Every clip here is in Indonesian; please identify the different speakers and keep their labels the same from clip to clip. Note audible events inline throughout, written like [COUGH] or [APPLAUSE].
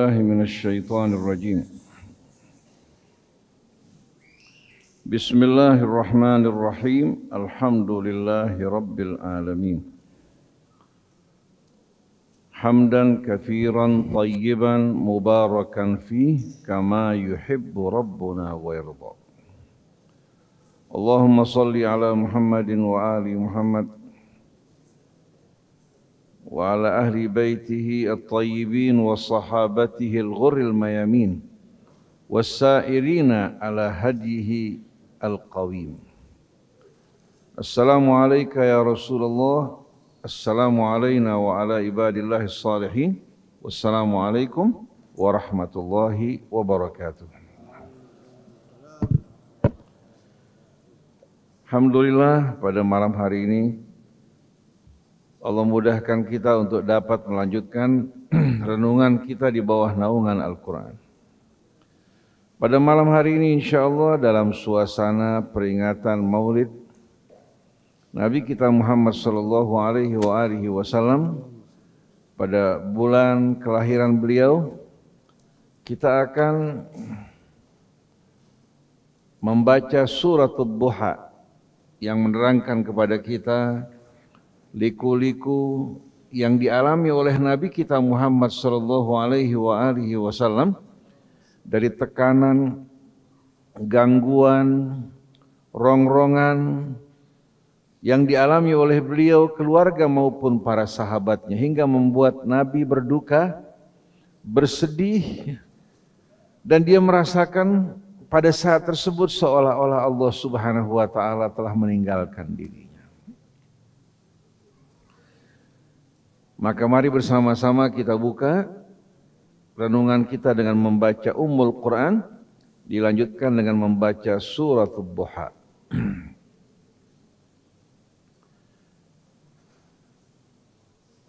Speaker 1: بالله من الشيطان الرجيم بسم الله الرحمن الرحيم الحمد لله رب العالمين حمدا كثيرا طيبا مباركا فيه كما يحب ربنا ويرضى اللهم صل على محمد وآل محمد وعلى أهل بيته الطيبين وصحابته الغر الميامين والسائرين على هديه القويم السلام عليك يا رسول الله السلام علينا وعلى عباد الله الصالحين والسلام عليكم ورحمة الله وبركاته Alhamdulillah pada malam hari ini Allah mudahkan kita untuk dapat melanjutkan [CLEARS THROAT] renungan kita di bawah naungan Al-Quran. Pada malam hari ini insya Allah dalam suasana peringatan maulid Nabi kita Muhammad Sallallahu Alaihi Wasallam pada bulan kelahiran beliau kita akan membaca surat Duha yang menerangkan kepada kita liku-liku yang dialami oleh Nabi kita Muhammad sallallahu alaihi wa alihi wasallam dari tekanan gangguan rongrongan yang dialami oleh beliau keluarga maupun para sahabatnya hingga membuat Nabi berduka, bersedih dan dia merasakan pada saat tersebut seolah-olah Allah Subhanahu wa taala telah meninggalkan diri. Maka mari bersama-sama kita buka renungan kita dengan membaca Ummul Quran dilanjutkan dengan membaca surat Duha.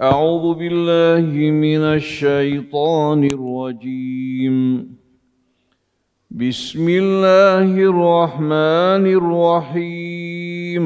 Speaker 1: أعوذ بالله من الشيطان الرجيم بسم الله الرحمن الرحيم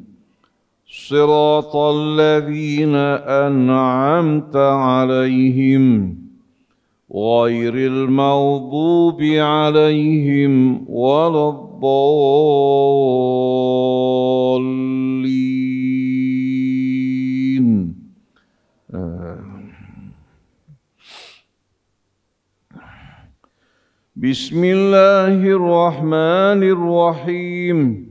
Speaker 1: صراط الذين أنعمت عليهم غير المغضوب عليهم ولا الضالين آه. بسم الله الرحمن الرحيم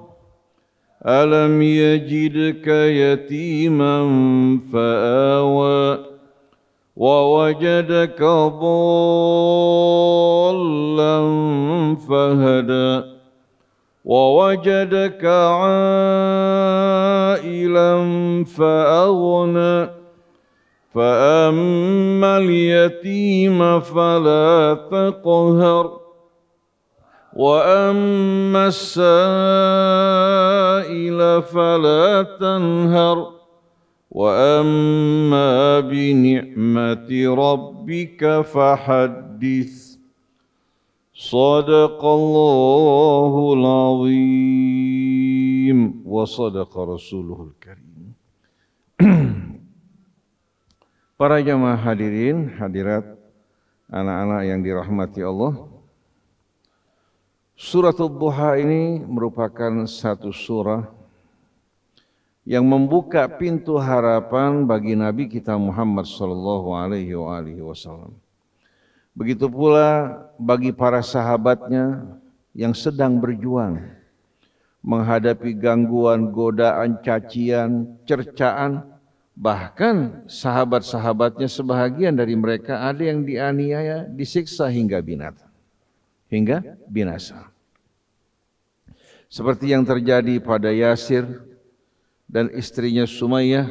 Speaker 1: ألم يجدك يتيما فآوى ووجدك ضالا فهدى ووجدك عائلا فأغنى فأما اليتيم فلا تقهر واما السائل فلا تنهر واما بنعمه ربك فحدث صدق الله العظيم وصدق رسوله الكريم Para jamaah hadirin, hadirat, anak-anak yang dirahmati Allah, Surat Al-Duha ini merupakan satu surah yang membuka pintu harapan bagi Nabi kita Muhammad sallallahu alaihi wasallam. Begitu pula bagi para sahabatnya yang sedang berjuang menghadapi gangguan, godaan, cacian, cercaan, bahkan sahabat-sahabatnya sebahagian dari mereka ada yang dianiaya, disiksa hingga binatang, hingga binasa. Seperti yang terjadi pada Yasir dan istrinya Sumayyah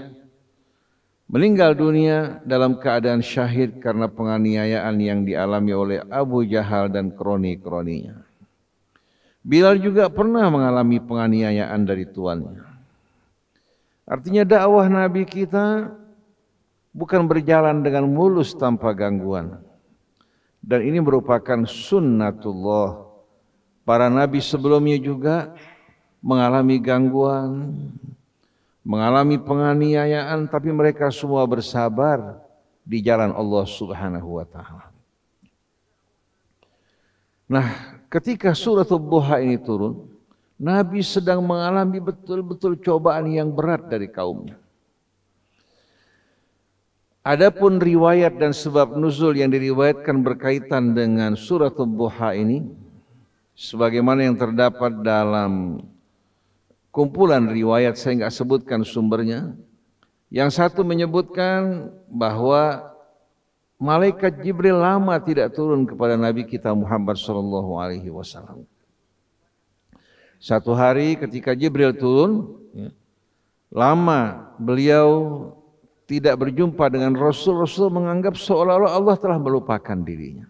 Speaker 1: meninggal dunia dalam keadaan syahid karena penganiayaan yang dialami oleh Abu Jahal dan kroni-kroninya. Bilal juga pernah mengalami penganiayaan dari tuannya. Artinya dakwah Nabi kita bukan berjalan dengan mulus tanpa gangguan. Dan ini merupakan sunnatullah Para nabi sebelumnya juga mengalami gangguan, mengalami penganiayaan tapi mereka semua bersabar di jalan Allah Subhanahu wa taala. Nah, ketika surat Ad-Duha ini turun, Nabi sedang mengalami betul-betul cobaan yang berat dari kaumnya. Adapun riwayat dan sebab nuzul yang diriwayatkan berkaitan dengan surat Ad-Duha ini sebagaimana yang terdapat dalam kumpulan riwayat saya nggak sebutkan sumbernya. Yang satu menyebutkan bahwa malaikat Jibril lama tidak turun kepada Nabi kita Muhammad Shallallahu Alaihi Wasallam. Satu hari ketika Jibril turun, ya, lama beliau tidak berjumpa dengan Rasul. Rasul menganggap seolah-olah Allah telah melupakan dirinya.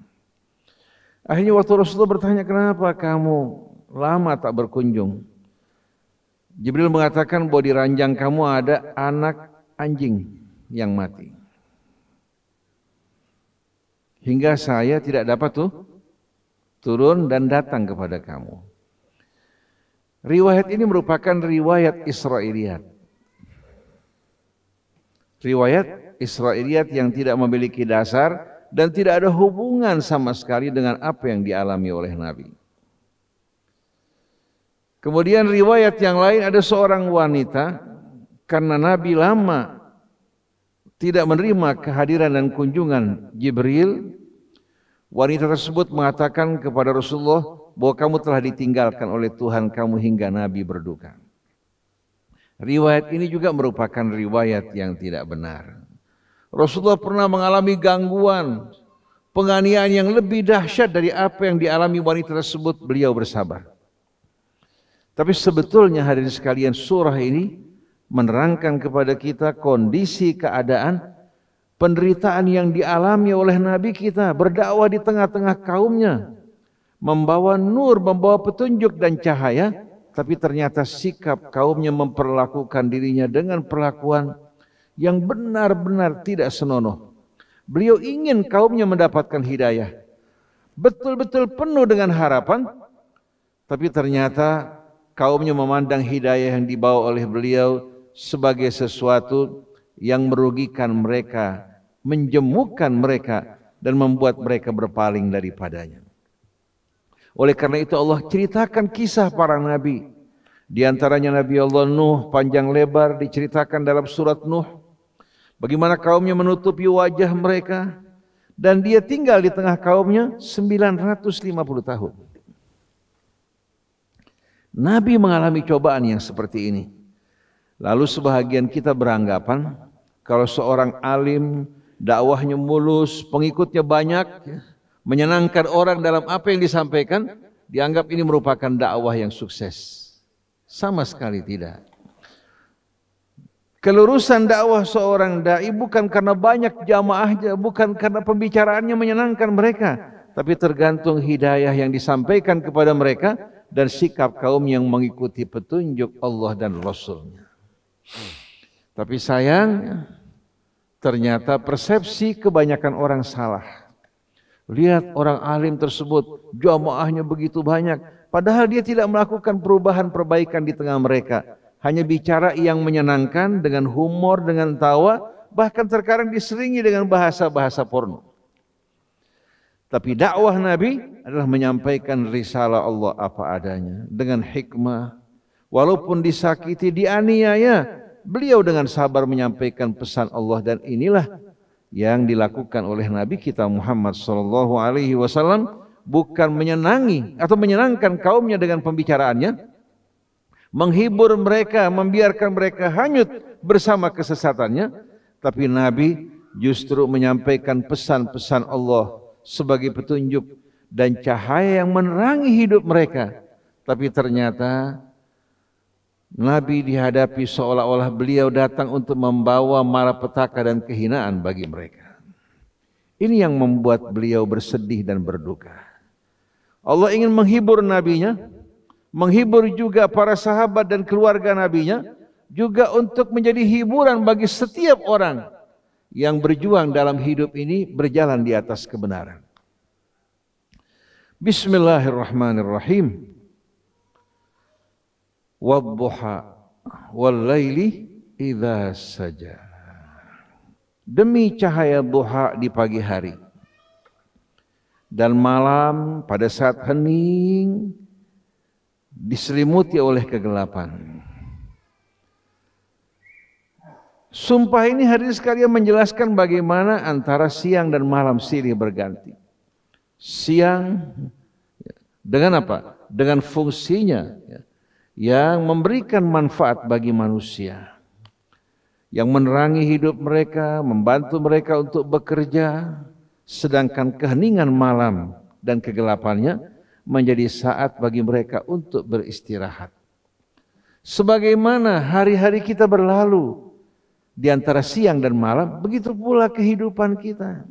Speaker 1: Akhirnya waktu Rasulullah bertanya, kenapa kamu lama tak berkunjung? Jibril mengatakan bahwa di ranjang kamu ada anak anjing yang mati. Hingga saya tidak dapat tuh turun dan datang kepada kamu. Riwayat ini merupakan riwayat Israiliyat. Riwayat Israiliyat yang tidak memiliki dasar dan tidak ada hubungan sama sekali dengan apa yang dialami oleh Nabi. Kemudian riwayat yang lain ada seorang wanita karena Nabi lama tidak menerima kehadiran dan kunjungan Jibril, wanita tersebut mengatakan kepada Rasulullah bahwa kamu telah ditinggalkan oleh Tuhan kamu hingga Nabi berduka. Riwayat ini juga merupakan riwayat yang tidak benar. Rasulullah pernah mengalami gangguan, penganiayaan yang lebih dahsyat dari apa yang dialami wanita tersebut, beliau bersabar. Tapi sebetulnya hadirin sekalian surah ini menerangkan kepada kita kondisi keadaan penderitaan yang dialami oleh Nabi kita berdakwah di tengah-tengah kaumnya membawa nur, membawa petunjuk dan cahaya tapi ternyata sikap kaumnya memperlakukan dirinya dengan perlakuan yang benar-benar tidak senonoh. Beliau ingin kaumnya mendapatkan hidayah. Betul-betul penuh dengan harapan, tapi ternyata kaumnya memandang hidayah yang dibawa oleh beliau sebagai sesuatu yang merugikan mereka, menjemukan mereka dan membuat mereka berpaling daripadanya. Oleh karena itu Allah ceritakan kisah para nabi. Di antaranya Nabi Allah Nuh panjang lebar diceritakan dalam surat Nuh Bagaimana kaumnya menutupi wajah mereka dan dia tinggal di tengah kaumnya 950 tahun. Nabi mengalami cobaan yang seperti ini. Lalu sebahagian kita beranggapan kalau seorang alim dakwahnya mulus, pengikutnya banyak, ya, menyenangkan orang dalam apa yang disampaikan, dianggap ini merupakan dakwah yang sukses. Sama sekali tidak. Kelurusan dakwah seorang dai bukan karena banyak jamaahnya, bukan karena pembicaraannya menyenangkan mereka, tapi tergantung hidayah yang disampaikan kepada mereka dan sikap kaum yang mengikuti petunjuk Allah dan Rasulnya. Tapi sayang, ternyata persepsi kebanyakan orang salah. Lihat orang alim tersebut, jamaahnya begitu banyak, padahal dia tidak melakukan perubahan perbaikan di tengah mereka hanya bicara yang menyenangkan dengan humor, dengan tawa, bahkan terkadang diseringi dengan bahasa-bahasa porno. Tapi dakwah Nabi adalah menyampaikan risalah Allah apa adanya dengan hikmah. Walaupun disakiti, dianiaya, beliau dengan sabar menyampaikan pesan Allah dan inilah yang dilakukan oleh Nabi kita Muhammad sallallahu alaihi wasallam bukan menyenangi atau menyenangkan kaumnya dengan pembicaraannya menghibur mereka, membiarkan mereka hanyut bersama kesesatannya, tapi Nabi justru menyampaikan pesan-pesan Allah sebagai petunjuk dan cahaya yang menerangi hidup mereka. Tapi ternyata Nabi dihadapi seolah-olah beliau datang untuk membawa marah petaka dan kehinaan bagi mereka. Ini yang membuat beliau bersedih dan berduka. Allah ingin menghibur nabinya menghibur juga para sahabat dan keluarga nabinya juga untuk menjadi hiburan bagi setiap orang yang berjuang dalam hidup ini berjalan di atas kebenaran. Bismillahirrahmanirrahim. Wadduha walaili laili saja. Demi cahaya duha di pagi hari dan malam pada saat hening diselimuti oleh kegelapan. Sumpah ini hari ini sekalian menjelaskan bagaimana antara siang dan malam silih berganti. Siang ya, dengan apa? Dengan fungsinya ya, yang memberikan manfaat bagi manusia. Yang menerangi hidup mereka, membantu mereka untuk bekerja. Sedangkan keheningan malam dan kegelapannya menjadi saat bagi mereka untuk beristirahat. Sebagaimana hari-hari kita berlalu di antara siang dan malam, begitu pula kehidupan kita.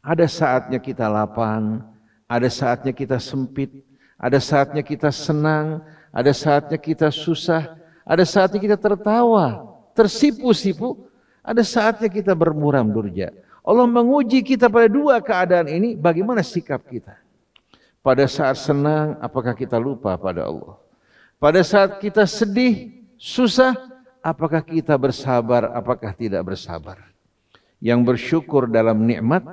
Speaker 1: Ada saatnya kita lapang, ada saatnya kita sempit, ada saatnya kita senang, ada saatnya kita susah, ada saatnya kita tertawa, tersipu-sipu, ada saatnya kita bermuram durja. Allah menguji kita pada dua keadaan ini, bagaimana sikap kita. Pada saat senang, apakah kita lupa pada Allah? Pada saat kita sedih, susah, apakah kita bersabar, apakah tidak bersabar? Yang bersyukur dalam nikmat,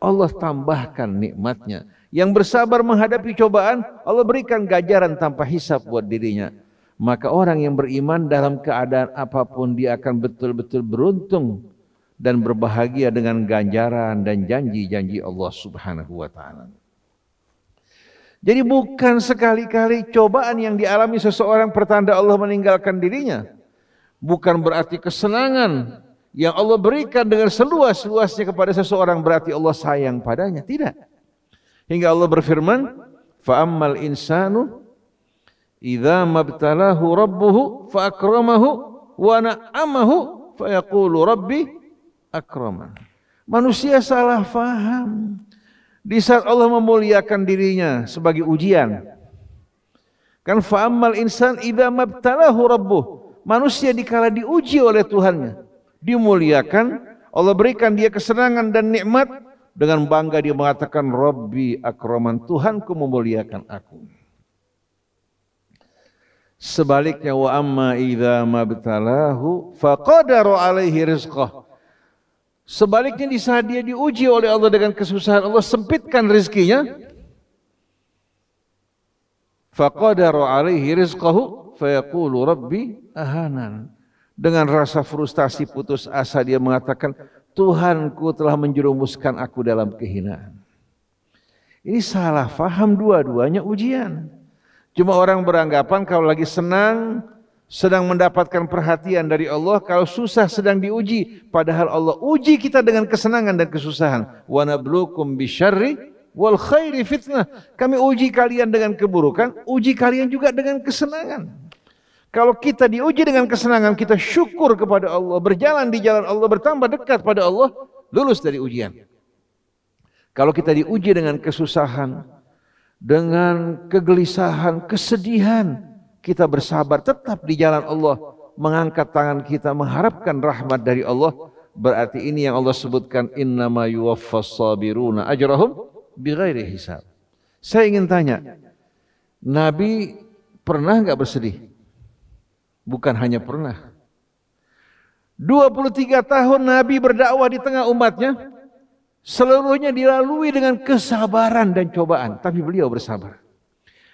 Speaker 1: Allah tambahkan nikmatnya. Yang bersabar menghadapi cobaan, Allah berikan ganjaran tanpa hisap buat dirinya. Maka orang yang beriman dalam keadaan apapun dia akan betul-betul beruntung dan berbahagia dengan ganjaran dan janji-janji Allah Subhanahu wa taala. Jadi bukan sekali-kali cobaan yang dialami seseorang pertanda Allah meninggalkan dirinya. Bukan berarti kesenangan yang Allah berikan dengan seluas-luasnya kepada seseorang berarti Allah sayang padanya. Tidak. Hingga Allah berfirman, فَأَمَّا insanu إِذَا mabtalahu رَبُّهُ فَأَكْرَمَهُ wa na'amahu أَكْرَمَهُ Manusia salah faham. Di saat Allah memuliakan dirinya sebagai ujian. Kan faamal insan idza mabtalahu rabbuh. Manusia dikala diuji oleh Tuhannya, dimuliakan, Allah berikan dia kesenangan dan nikmat dengan bangga dia mengatakan Rabbi akraman Tuhanku memuliakan aku. Sebaliknya wa amma idza mabtalahu faqadara alaihi rizqah. Sebaliknya di saat dia diuji oleh Allah dengan kesusahan, Allah sempitkan rizkinya. Faqadaru alaihi rizqahu fayaqulu rabbi ahanan. Dengan rasa frustasi putus asa dia mengatakan, Tuhanku telah menjerumuskan aku dalam kehinaan. Ini salah faham dua-duanya ujian. Cuma orang beranggapan kalau lagi senang, sedang mendapatkan perhatian dari Allah, kalau susah sedang diuji, padahal Allah uji kita dengan kesenangan dan kesusahan. Wa nabluukum bisyarri wal khairi fitnah. Kami uji kalian dengan keburukan, uji kalian juga dengan kesenangan. Kalau kita diuji dengan kesenangan, kita syukur kepada Allah, berjalan di jalan Allah, bertambah dekat pada Allah, lulus dari ujian. Kalau kita diuji dengan kesusahan, dengan kegelisahan, kesedihan, kita bersabar tetap di jalan Allah, mengangkat tangan kita mengharapkan rahmat dari Allah, berarti ini yang Allah sebutkan innama yuwaffas sabiruna ajrahum bighairi hisab. Saya ingin tanya, Nabi pernah nggak bersedih? Bukan hanya pernah. 23 tahun Nabi berdakwah di tengah umatnya, seluruhnya dilalui dengan kesabaran dan cobaan, tapi beliau bersabar.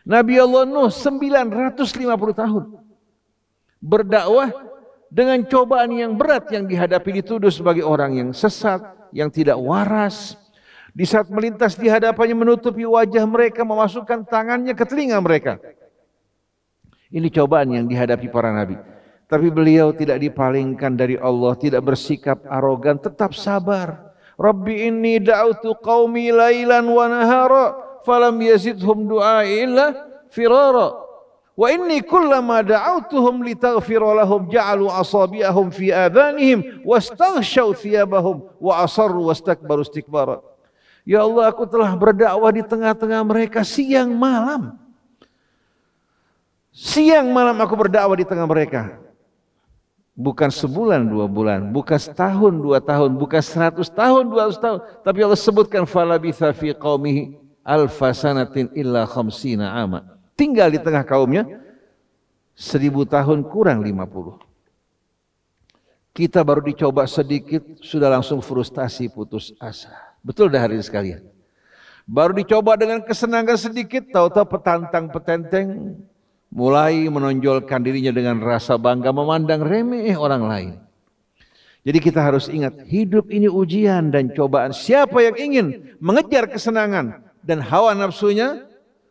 Speaker 1: Nabi Allah Nuh 950 tahun berdakwah dengan cobaan yang berat yang dihadapi dituduh sebagai orang yang sesat, yang tidak waras. Di saat melintas di hadapannya menutupi wajah mereka, memasukkan tangannya ke telinga mereka. Ini cobaan yang dihadapi para nabi. Tapi beliau tidak dipalingkan dari Allah, tidak bersikap arogan, tetap sabar. Rabbi ini da'utu qaumi lailan wa nahara falam yazidhum du'ai illa firara wa inni kullama da'awtuhum litaghfira lahum ja'alu asabi'ahum fi adhanihim wastaghshaw thiyabahum wa asarru wastakbaru istikbara Ya Allah aku telah berdakwah di tengah-tengah mereka siang malam Siang malam aku berdakwah di tengah mereka Bukan sebulan dua bulan, bukan setahun dua tahun, bukan seratus tahun dua ratus tahun. Tapi Allah sebutkan falabitha fi qaumihi alfasanatin illa khamsina ama. Tinggal di tengah kaumnya seribu tahun kurang lima puluh. Kita baru dicoba sedikit sudah langsung frustasi putus asa. Betul dah hari ini sekalian. Baru dicoba dengan kesenangan sedikit, tahu-tahu petantang petenteng mulai menonjolkan dirinya dengan rasa bangga memandang remeh orang lain. Jadi kita harus ingat hidup ini ujian dan cobaan. Siapa yang ingin mengejar kesenangan dan hawa nafsunya,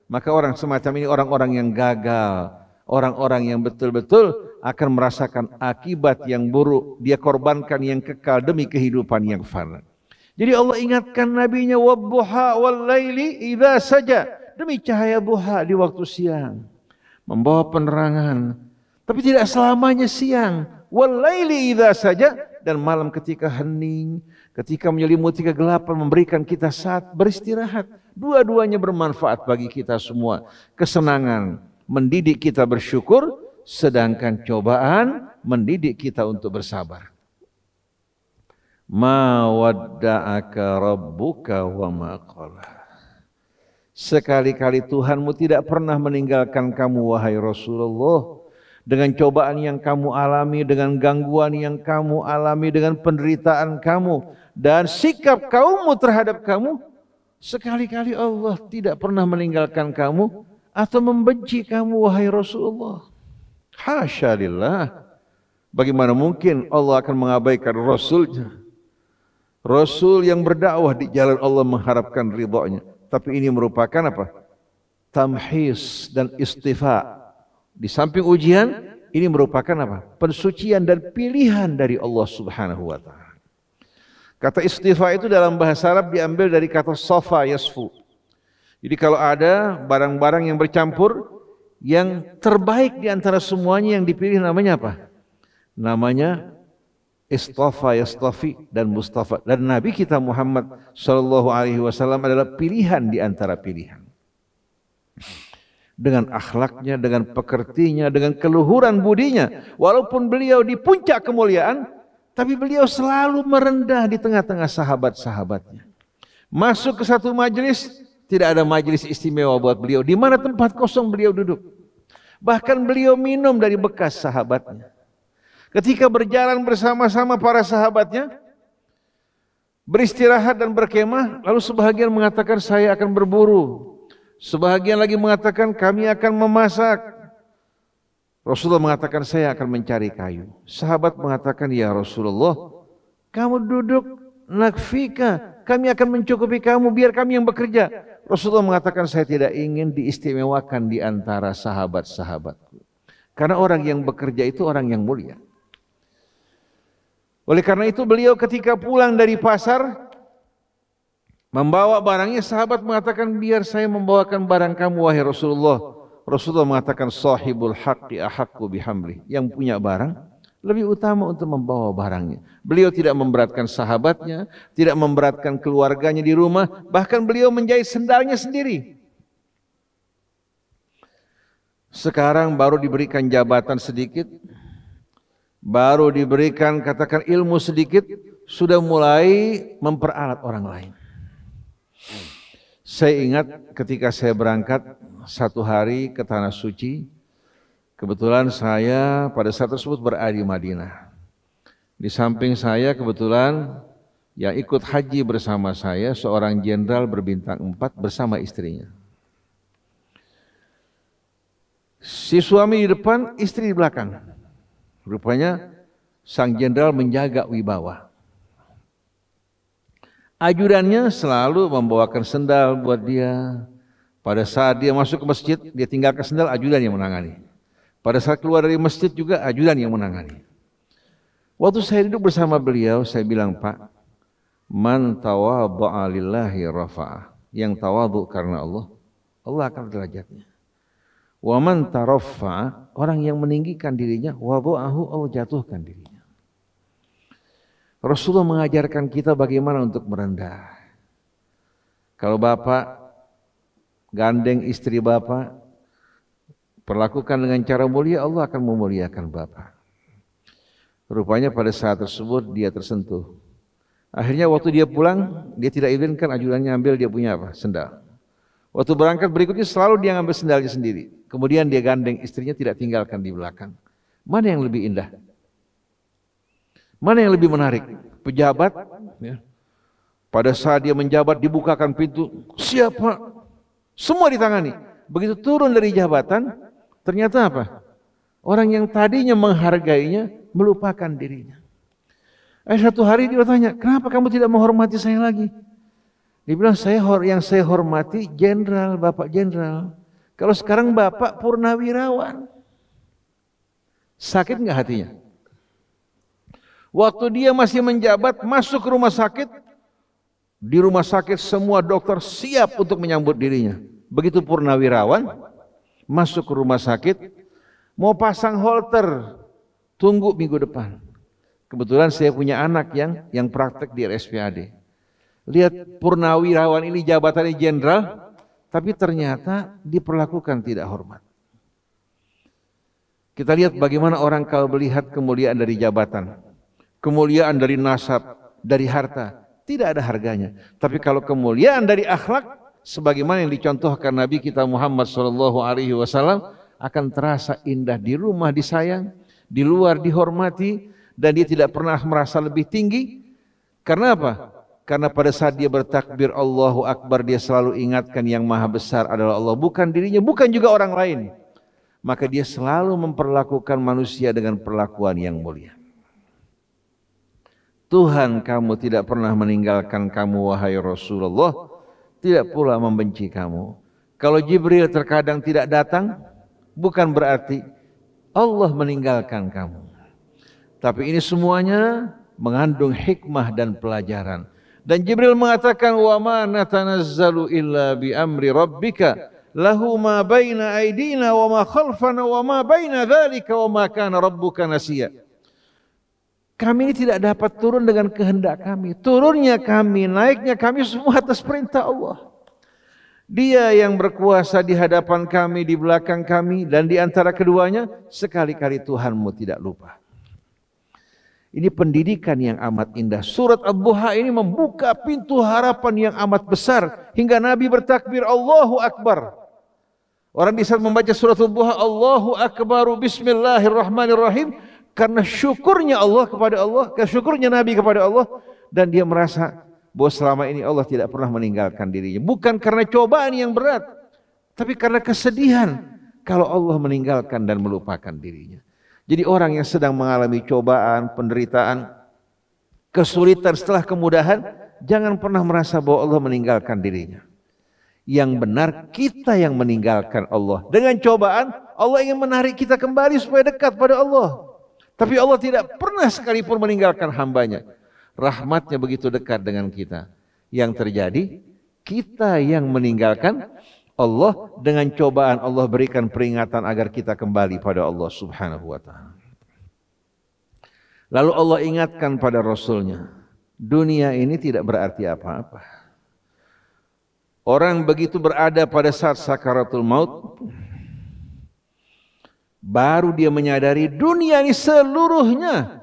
Speaker 1: maka orang semacam ini orang-orang yang gagal, orang-orang yang betul-betul akan merasakan akibat yang buruk, dia korbankan yang kekal demi kehidupan yang fana. Jadi Allah ingatkan nabinya wabuha wal laili idza saja demi cahaya buha di waktu siang membawa penerangan tapi tidak selamanya siang wal laili idza saja dan malam ketika hening ketika menyelimuti kegelapan memberikan kita saat beristirahat Dua-duanya bermanfaat bagi kita semua. Kesenangan mendidik kita bersyukur, sedangkan cobaan mendidik kita untuk bersabar. Ma rabbuka wa maqala. Sekali-kali Tuhanmu tidak pernah meninggalkan kamu wahai Rasulullah dengan cobaan yang kamu alami, dengan gangguan yang kamu alami, dengan penderitaan kamu dan sikap kaummu terhadap kamu Sekali-kali Allah tidak pernah meninggalkan kamu atau membenci kamu wahai Rasulullah. Hasyalillah. Bagaimana mungkin Allah akan mengabaikan Rasulnya? Rasul yang berdakwah di jalan Allah mengharapkan ridhonya. Tapi ini merupakan apa? Tamhis dan istifa. Di samping ujian, ini merupakan apa? Pensucian dan pilihan dari Allah Subhanahu wa taala. Kata istifa itu dalam bahasa Arab diambil dari kata sofa yasfu. Jadi kalau ada barang-barang yang bercampur, yang terbaik di antara semuanya yang dipilih namanya apa? Namanya istafa yastafi dan mustafa. Dan Nabi kita Muhammad sallallahu alaihi wasallam adalah pilihan di antara pilihan. Dengan akhlaknya, dengan pekertinya, dengan keluhuran budinya. Walaupun beliau di puncak kemuliaan, tapi beliau selalu merendah di tengah-tengah sahabat-sahabatnya. Masuk ke satu majelis, tidak ada majelis istimewa buat beliau. Di mana tempat kosong beliau duduk. Bahkan beliau minum dari bekas sahabatnya. Ketika berjalan bersama-sama para sahabatnya, beristirahat dan berkemah, lalu sebahagian mengatakan saya akan berburu. Sebahagian lagi mengatakan kami akan memasak. Rasulullah mengatakan saya akan mencari kayu. Sahabat mengatakan ya Rasulullah kamu duduk nakfika kami akan mencukupi kamu biar kami yang bekerja. Rasulullah mengatakan saya tidak ingin diistimewakan di antara sahabat-sahabatku. Karena orang yang bekerja itu orang yang mulia. Oleh karena itu beliau ketika pulang dari pasar membawa barangnya sahabat mengatakan biar saya membawakan barang kamu wahai Rasulullah. Rasulullah mengatakan sahibul haqqi ahakku bihamli. Yang punya barang lebih utama untuk membawa barangnya. Beliau tidak memberatkan sahabatnya, tidak memberatkan keluarganya di rumah, bahkan beliau menjahit sendalnya sendiri. Sekarang baru diberikan jabatan sedikit, baru diberikan katakan ilmu sedikit, sudah mulai memperalat orang lain. Hmm. Saya ingat ketika saya berangkat satu hari ke Tanah Suci, kebetulan saya pada saat tersebut berada di Madinah. Di samping saya kebetulan yang ikut haji bersama saya seorang jenderal berbintang empat bersama istrinya. Si suami di depan, istri di belakang. Rupanya sang jenderal menjaga wibawa. Ajudannya selalu membawakan sendal buat dia. Pada saat dia masuk ke masjid, dia tinggalkan sendal, ajudan yang menangani. Pada saat keluar dari masjid juga ajudan yang menangani. Waktu saya duduk bersama beliau, saya bilang, Pak, man tawadha'a lillahi rafa'ah. Yang tawadu karena Allah, Allah akan derajatnya. Wa man taraffa'a, orang yang meninggikan dirinya, wadu'ahu Allah jatuhkan dirinya. Rasulullah mengajarkan kita bagaimana untuk merendah. Kalau bapak gandeng istri bapak, perlakukan dengan cara mulia, Allah akan memuliakan bapak. Rupanya pada saat tersebut dia tersentuh. Akhirnya waktu dia pulang, dia tidak izinkan ajudannya ambil dia punya apa? Sendal. Waktu berangkat berikutnya selalu dia ngambil sendalnya sendiri. Kemudian dia gandeng istrinya tidak tinggalkan di belakang. Mana yang lebih indah? Mana yang lebih menarik? Pejabat ya. Pada saat dia menjabat dibukakan pintu, siapa? Semua ditangani. Begitu turun dari jabatan, ternyata apa? Orang yang tadinya menghargainya melupakan dirinya. Eh satu hari dia tanya, kenapa kamu tidak menghormati saya lagi? Dia bilang, saya yang saya hormati jenderal, bapak jenderal. Kalau sekarang bapak purnawirawan. Sakit nggak hatinya? Waktu dia masih menjabat, masuk rumah sakit, di rumah sakit semua dokter siap untuk menyambut dirinya. Begitu Purnawirawan masuk ke rumah sakit, mau pasang holter, tunggu minggu depan. Kebetulan saya punya anak yang yang praktek di RSPAD. Lihat Purnawirawan ini jabatannya jenderal, tapi ternyata diperlakukan tidak hormat. Kita lihat bagaimana orang kalau melihat kemuliaan dari jabatan kemuliaan dari nasab, dari harta, tidak ada harganya. Tapi kalau kemuliaan dari akhlak, sebagaimana yang dicontohkan Nabi kita Muhammad Shallallahu Alaihi Wasallam akan terasa indah di rumah disayang, di luar dihormati, dan dia tidak pernah merasa lebih tinggi. Karena apa? Karena pada saat dia bertakbir Allahu Akbar dia selalu ingatkan yang maha besar adalah Allah bukan dirinya bukan juga orang lain. Maka dia selalu memperlakukan manusia dengan perlakuan yang mulia. Tuhan kamu tidak pernah meninggalkan kamu wahai Rasulullah, tidak pula membenci kamu. Kalau Jibril terkadang tidak datang, bukan berarti Allah meninggalkan kamu. Tapi ini semuanya mengandung hikmah dan pelajaran. Dan Jibril mengatakan wa ma natanazzalu illa bi amri rabbika lahu ma baina aydina wa ma khalfana wa ma baina dzalika wa ma kana rabbuka nasiya. Kami ini tidak dapat turun dengan kehendak kami. Turunnya kami, naiknya kami semua atas perintah Allah. Dia yang berkuasa di hadapan kami, di belakang kami, dan di antara keduanya, sekali-kali Tuhanmu tidak lupa. Ini pendidikan yang amat indah. Surat ad ini membuka pintu harapan yang amat besar. Hingga Nabi bertakbir, Allahu Akbar. Orang di saat membaca surat ad Allahu Akbar, Bismillahirrahmanirrahim karena syukurnya Allah kepada Allah, kesyukurnya Nabi kepada Allah dan dia merasa bahwa selama ini Allah tidak pernah meninggalkan dirinya. Bukan karena cobaan yang berat, tapi karena kesedihan kalau Allah meninggalkan dan melupakan dirinya. Jadi orang yang sedang mengalami cobaan, penderitaan, kesulitan setelah kemudahan, jangan pernah merasa bahwa Allah meninggalkan dirinya. Yang benar kita yang meninggalkan Allah. Dengan cobaan Allah ingin menarik kita kembali supaya dekat pada Allah. Tapi Allah tidak pernah sekalipun meninggalkan hambanya. Rahmatnya begitu dekat dengan kita. Yang terjadi, kita yang meninggalkan Allah dengan cobaan Allah berikan peringatan agar kita kembali pada Allah subhanahu wa ta'ala. Lalu Allah ingatkan pada Rasulnya, dunia ini tidak berarti apa-apa. Orang begitu berada pada saat sakaratul maut, baru dia menyadari dunia ini seluruhnya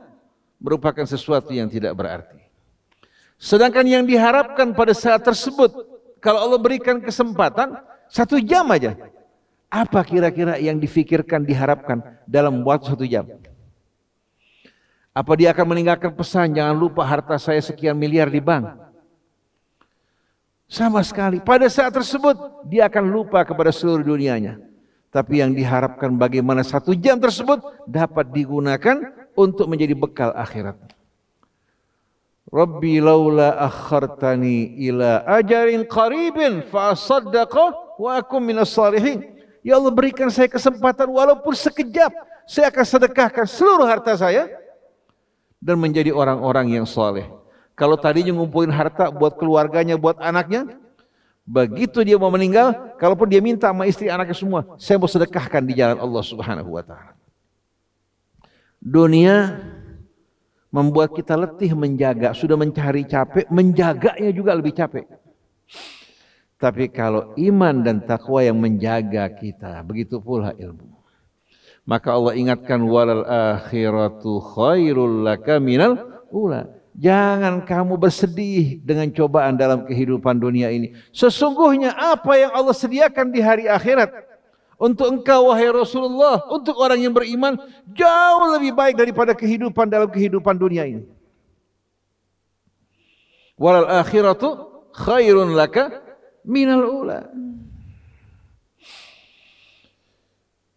Speaker 1: merupakan sesuatu yang tidak berarti. Sedangkan yang diharapkan pada saat tersebut, kalau Allah berikan kesempatan, satu jam aja. Apa kira-kira yang difikirkan, diharapkan dalam waktu satu jam? Apa dia akan meninggalkan pesan, jangan lupa harta saya sekian miliar di bank? Sama sekali. Pada saat tersebut, dia akan lupa kepada seluruh dunianya. Tapi yang diharapkan bagaimana satu jam tersebut dapat digunakan untuk menjadi bekal akhirat. Rabbi laula akhartani ila ajarin qaribin fa asaddaqa wa akum minas salihin. Ya Allah berikan saya kesempatan walaupun sekejap saya akan sedekahkan seluruh harta saya dan menjadi orang-orang yang soleh. Kalau tadinya ngumpulin harta buat keluarganya, buat anaknya, Begitu dia mau meninggal, kalaupun dia minta sama istri anaknya semua, saya mau sedekahkan di jalan Allah Subhanahu wa taala. Dunia membuat kita letih menjaga, sudah mencari capek, menjaganya juga lebih capek. Tapi kalau iman dan takwa yang menjaga kita, begitu pula ilmu. Maka Allah ingatkan walal akhiratu khairul laka minal ula. Jangan kamu bersedih dengan cobaan dalam kehidupan dunia ini. Sesungguhnya apa yang Allah sediakan di hari akhirat untuk engkau wahai Rasulullah, untuk orang yang beriman jauh lebih baik daripada kehidupan dalam kehidupan dunia ini. Walal akhiratu khairun laka minal ula.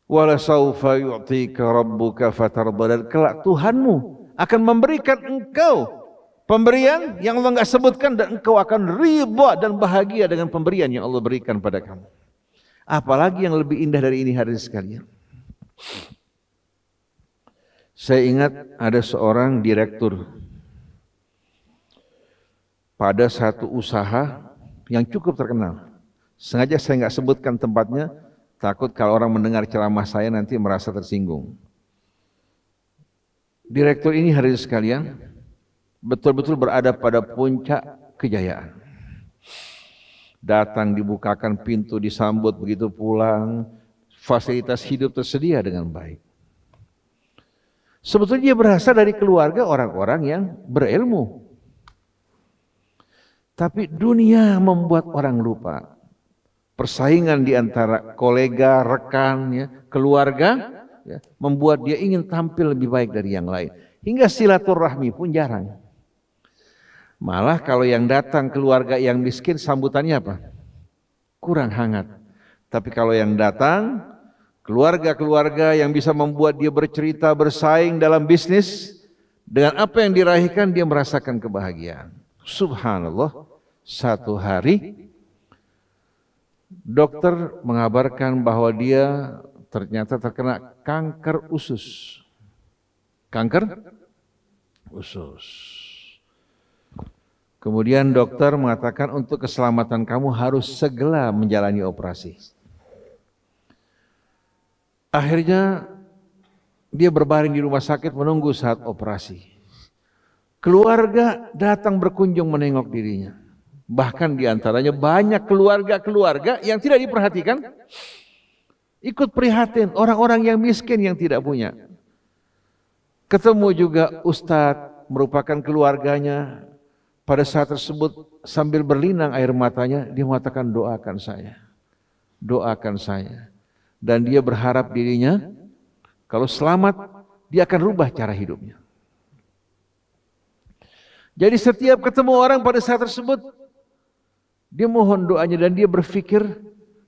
Speaker 1: Wala yu'tika rabbuka fatarda. Dan kelak Tuhanmu akan memberikan engkau Pemberian yang Allah nggak sebutkan dan engkau akan riba dan bahagia dengan pemberian yang Allah berikan pada kamu. Apalagi yang lebih indah dari ini hari sekalian. Saya ingat ada seorang direktur pada satu usaha yang cukup terkenal. Sengaja saya nggak sebutkan tempatnya, takut kalau orang mendengar ceramah saya nanti merasa tersinggung. Direktur ini hari sekalian, betul-betul berada pada puncak kejayaan. Datang dibukakan pintu, disambut begitu pulang, fasilitas hidup tersedia dengan baik. Sebetulnya dia berasal dari keluarga orang-orang yang berilmu. Tapi dunia membuat orang lupa. Persaingan di antara kolega, rekan, ya, keluarga ya, membuat dia ingin tampil lebih baik dari yang lain. Hingga silaturahmi pun jarang. Malah kalau yang datang keluarga yang miskin sambutannya apa? Kurang hangat. Tapi kalau yang datang keluarga-keluarga yang bisa membuat dia bercerita, bersaing dalam bisnis, dengan apa yang diraihkan dia merasakan kebahagiaan. Subhanallah, satu hari dokter mengabarkan bahwa dia ternyata terkena kanker usus. Kanker usus. Kemudian dokter mengatakan untuk keselamatan kamu harus segera menjalani operasi. Akhirnya dia berbaring di rumah sakit menunggu saat operasi. Keluarga datang berkunjung menengok dirinya. Bahkan diantaranya banyak keluarga-keluarga yang tidak diperhatikan. Ikut prihatin orang-orang yang miskin yang tidak punya. Ketemu juga Ustadz merupakan keluarganya, pada saat tersebut sambil berlinang air matanya, dia mengatakan doakan saya. Doakan saya. Dan dia berharap dirinya kalau selamat dia akan rubah cara hidupnya. Jadi setiap ketemu orang pada saat tersebut dia mohon doanya dan dia berpikir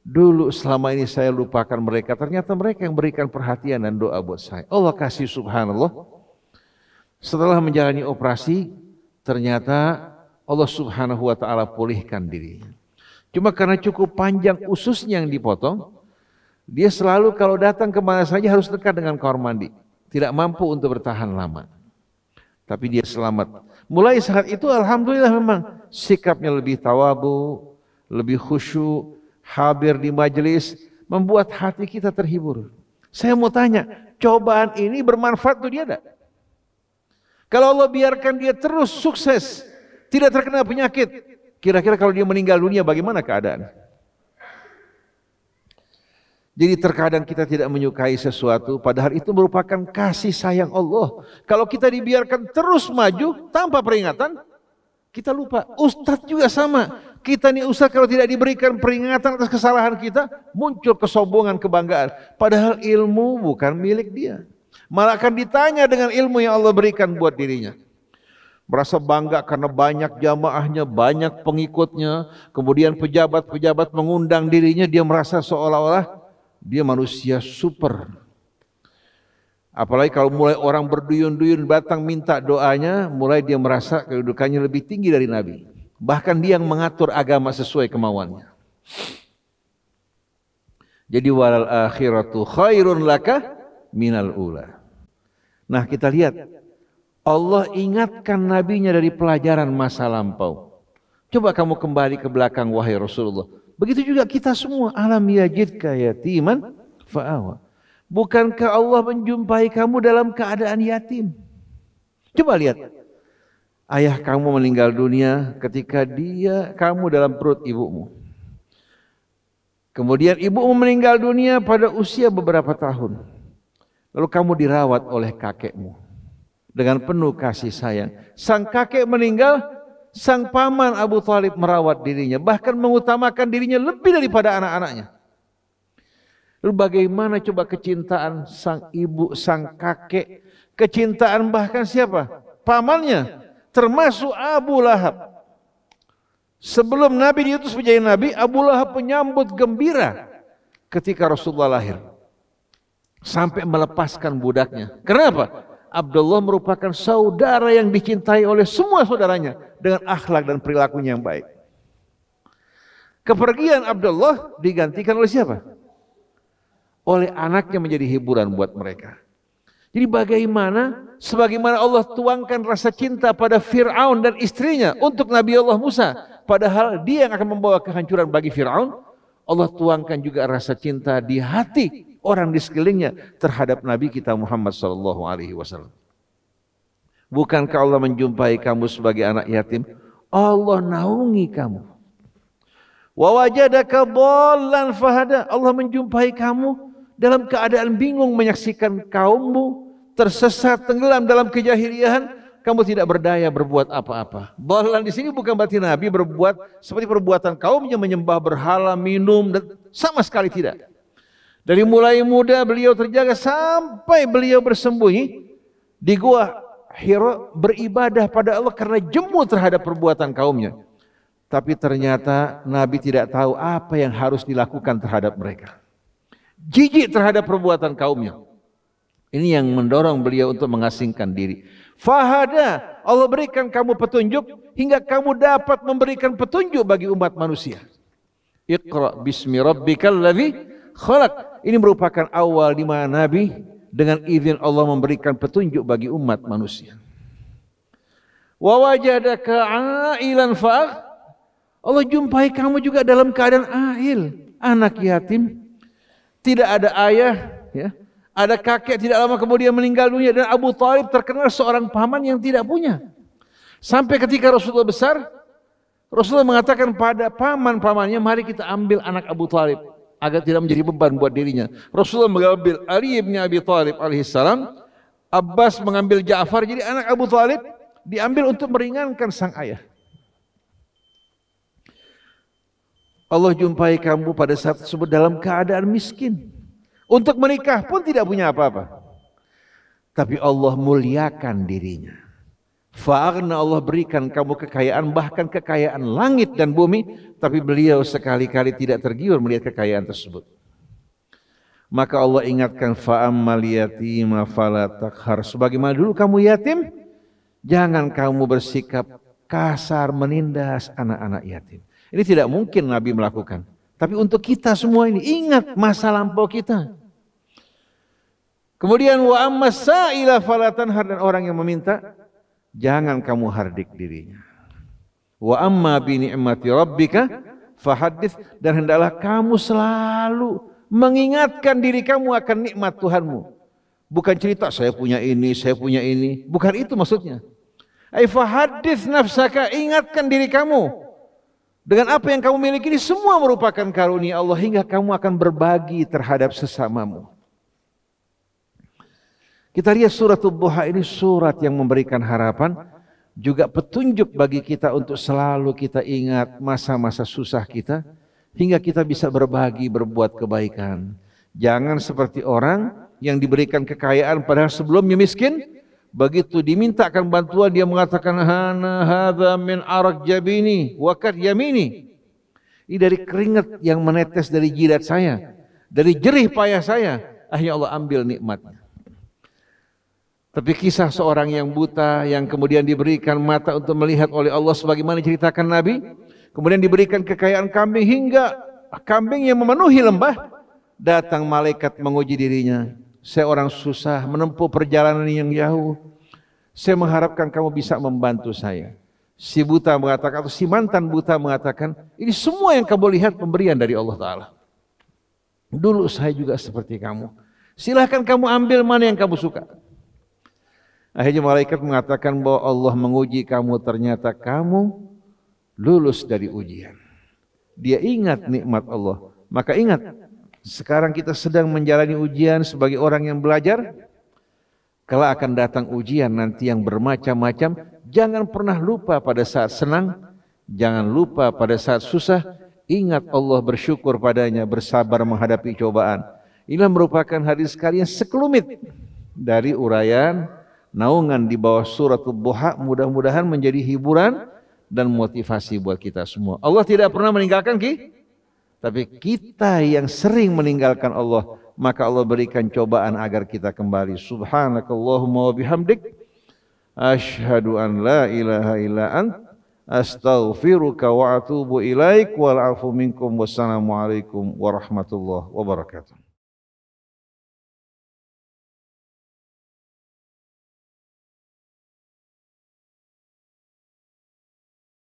Speaker 1: dulu selama ini saya lupakan mereka. Ternyata mereka yang berikan perhatian dan doa buat saya. Allah kasih subhanallah. Setelah menjalani operasi, ternyata Allah Subhanahu wa taala pulihkan dirinya. Cuma karena cukup panjang ususnya yang dipotong, dia selalu kalau datang ke mana saja harus dekat dengan kamar mandi. Tidak mampu untuk bertahan lama. Tapi dia selamat. Mulai saat itu Alhamdulillah memang sikapnya lebih tawabu, lebih khusyuk, hadir di majelis, membuat hati kita terhibur. Saya mau tanya, cobaan ini bermanfaat tuh dia ada? Kalau Allah biarkan dia terus sukses tidak terkena penyakit. Kira-kira kalau dia meninggal dunia bagaimana keadaan? Jadi terkadang kita tidak menyukai sesuatu padahal itu merupakan kasih sayang Allah. Kalau kita dibiarkan terus maju tanpa peringatan, kita lupa. Ustadz juga sama. Kita nih Ustadz kalau tidak diberikan peringatan atas kesalahan kita, muncul kesombongan, kebanggaan. Padahal ilmu bukan milik dia. Malah akan ditanya dengan ilmu yang Allah berikan buat dirinya merasa bangga karena banyak jamaahnya, banyak pengikutnya. Kemudian pejabat-pejabat mengundang dirinya, dia merasa seolah-olah dia manusia super. Apalagi kalau mulai orang berduyun-duyun datang minta doanya, mulai dia merasa kedudukannya lebih tinggi dari Nabi. Bahkan dia yang mengatur agama sesuai kemauannya. Jadi walal akhiratu khairun laka minal ula. Nah kita lihat Allah ingatkan nabinya dari pelajaran masa lampau. Coba kamu kembali ke belakang wahai Rasulullah. Begitu juga kita semua alam yajidka yatiman fa'awa. Bukankah Allah menjumpai kamu dalam keadaan yatim? Coba lihat. Ayah kamu meninggal dunia ketika dia kamu dalam perut ibumu. Kemudian ibumu meninggal dunia pada usia beberapa tahun. Lalu kamu dirawat oleh kakekmu dengan penuh kasih sayang. Sang kakek meninggal, sang paman Abu Talib merawat dirinya, bahkan mengutamakan dirinya lebih daripada anak-anaknya. Lalu bagaimana coba kecintaan sang ibu, sang kakek, kecintaan bahkan siapa? Pamannya, termasuk Abu Lahab. Sebelum Nabi diutus menjadi Nabi, Abu Lahab menyambut gembira ketika Rasulullah lahir. Sampai melepaskan budaknya. Kenapa? Abdullah merupakan saudara yang dicintai oleh semua saudaranya dengan akhlak dan perilakunya yang baik. Kepergian Abdullah digantikan oleh siapa? Oleh anaknya menjadi hiburan buat mereka. Jadi bagaimana sebagaimana Allah tuangkan rasa cinta pada Firaun dan istrinya untuk Nabi Allah Musa, padahal dia yang akan membawa kehancuran bagi Firaun, Allah tuangkan juga rasa cinta di hati orang di sekelilingnya terhadap Nabi kita Muhammad sallallahu alaihi wasallam. Bukankah Allah menjumpai kamu sebagai anak yatim? Allah naungi kamu. Wa wajadaka dhallan fahada. Allah menjumpai kamu dalam keadaan bingung menyaksikan kaummu tersesat tenggelam dalam kejahiliahan kamu tidak berdaya berbuat apa-apa. Dhallan di sini bukan berarti Nabi berbuat seperti perbuatan kaumnya menyembah berhala, minum dan sama sekali tidak. Dari mulai muda beliau terjaga sampai beliau bersembunyi di gua Hira beribadah pada Allah karena jemu terhadap perbuatan kaumnya. Tapi ternyata Nabi tidak tahu apa yang harus dilakukan terhadap mereka. Jijik terhadap perbuatan kaumnya. Ini yang mendorong beliau untuk mengasingkan diri. Fahada, Allah berikan kamu petunjuk hingga kamu dapat memberikan petunjuk bagi umat manusia. Iqra bismi rabbikal ladzi khalaq. Ini merupakan awal di mana Nabi dengan izin Allah memberikan petunjuk bagi umat manusia. Wa wajadaka ailan fa Allah jumpai kamu juga dalam keadaan ail, anak yatim, tidak ada ayah, ya. Ada kakek tidak lama kemudian meninggal dunia dan Abu Talib terkenal seorang paman yang tidak punya. Sampai ketika Rasulullah besar, Rasulullah mengatakan pada paman-pamannya, mari kita ambil anak Abu Talib agar tidak menjadi beban buat dirinya. Rasulullah mengambil Ali bin Abi Thalib alaihissalam, Abbas mengambil Ja'far jadi anak Abu Thalib diambil untuk meringankan sang ayah. Allah jumpai kamu pada saat tersebut dalam keadaan miskin. Untuk menikah pun tidak punya apa-apa. Tapi Allah muliakan dirinya. Fa'arna Allah berikan kamu kekayaan bahkan kekayaan langit dan bumi tapi beliau sekali-kali tidak tergiur melihat kekayaan tersebut. Maka Allah ingatkan fa'ammal yatima fala takhar. Sebagaimana dulu kamu yatim, jangan kamu bersikap kasar menindas anak-anak yatim. Ini tidak mungkin Nabi melakukan. Tapi untuk kita semua ini ingat masa lampau kita. Kemudian wa ammas sa'ila dan orang yang meminta Jangan kamu hardik dirinya. Wa amma bi ni'mati rabbika fahaddits dan hendaklah kamu selalu mengingatkan diri kamu akan nikmat Tuhanmu. Bukan cerita saya punya ini, saya punya ini. Bukan itu maksudnya. Ai fahaddits nafsaka, ingatkan diri kamu. Dengan apa yang kamu miliki ini semua merupakan karunia Allah hingga kamu akan berbagi terhadap sesamamu. Kita lihat surat Tubuha ini surat yang memberikan harapan juga petunjuk bagi kita untuk selalu kita ingat masa-masa susah kita hingga kita bisa berbagi berbuat kebaikan. Jangan seperti orang yang diberikan kekayaan padahal sebelumnya miskin. Begitu dimintakan bantuan dia mengatakan hana hadza min arak jabini wakar yamini. Ini dari keringat yang menetes dari jidat saya, dari jerih payah saya. akhirnya Allah ambil nikmatnya. Tapi kisah seorang yang buta yang kemudian diberikan mata untuk melihat oleh Allah sebagaimana diceritakan Nabi, kemudian diberikan kekayaan kambing hingga kambing yang memenuhi lembah datang malaikat menguji dirinya. Saya orang susah menempuh perjalanan yang jauh. Saya mengharapkan kamu bisa membantu saya. Si buta mengatakan atau si mantan buta mengatakan, ini semua yang kamu lihat pemberian dari Allah taala. Dulu saya juga seperti kamu. Silahkan kamu ambil mana yang kamu suka. Akhirnya malaikat mengatakan bahwa Allah menguji kamu ternyata kamu lulus dari ujian. Dia ingat nikmat Allah. Maka ingat sekarang kita sedang menjalani ujian sebagai orang yang belajar. Kalau akan datang ujian nanti yang bermacam-macam, jangan pernah lupa pada saat senang, jangan lupa pada saat susah, ingat Allah bersyukur padanya, bersabar menghadapi cobaan. Inilah merupakan hadis kalian sekelumit dari uraian naungan di bawah surat Duha mudah-mudahan menjadi hiburan dan motivasi buat kita semua. Allah tidak pernah meninggalkan ki, tapi kita yang sering meninggalkan Allah, maka Allah berikan cobaan agar kita kembali. Subhanakallahumma wa bihamdik asyhadu an la ilaha illa ant astaghfiruka wa atubu ilaik wal afu minkum wassalamu alaikum warahmatullahi wabarakatuh.